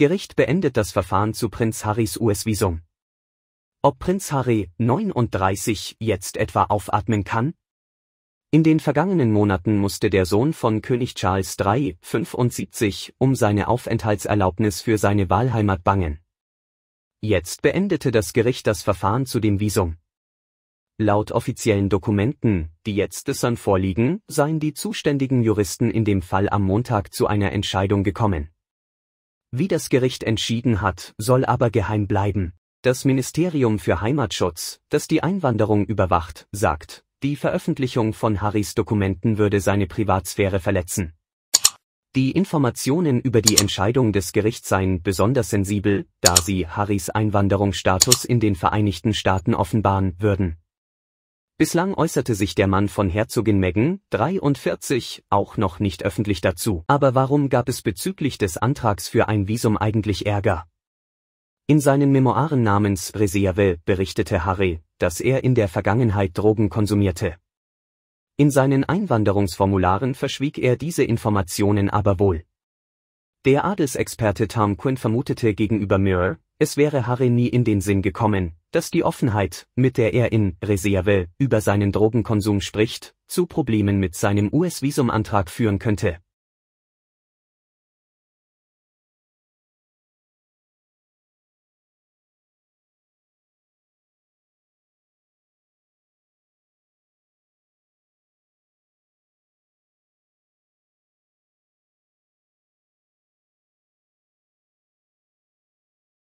Gericht beendet das Verfahren zu Prinz Harrys US-Visum. Ob Prinz Harry, 39, jetzt etwa aufatmen kann? In den vergangenen Monaten musste der Sohn von König Charles III, 75, um seine Aufenthaltserlaubnis für seine Wahlheimat bangen. Jetzt beendete das Gericht das Verfahren zu dem Visum. Laut offiziellen Dokumenten, die jetzt Sun vorliegen, seien die zuständigen Juristen in dem Fall am Montag zu einer Entscheidung gekommen. Wie das Gericht entschieden hat, soll aber geheim bleiben. Das Ministerium für Heimatschutz, das die Einwanderung überwacht, sagt, die Veröffentlichung von Harrys Dokumenten würde seine Privatsphäre verletzen. Die Informationen über die Entscheidung des Gerichts seien besonders sensibel, da sie Harrys Einwanderungsstatus in den Vereinigten Staaten offenbaren würden. Bislang äußerte sich der Mann von Herzogin Meghan, 43, auch noch nicht öffentlich dazu. Aber warum gab es bezüglich des Antrags für ein Visum eigentlich Ärger? In seinen Memoiren namens Reserve berichtete Harry, dass er in der Vergangenheit Drogen konsumierte. In seinen Einwanderungsformularen verschwieg er diese Informationen aber wohl. Der Adelsexperte Tom Quinn vermutete gegenüber Muir, es wäre Harry nie in den Sinn gekommen, dass die Offenheit, mit der er in Reserve über seinen Drogenkonsum spricht, zu Problemen mit seinem US-Visumantrag führen könnte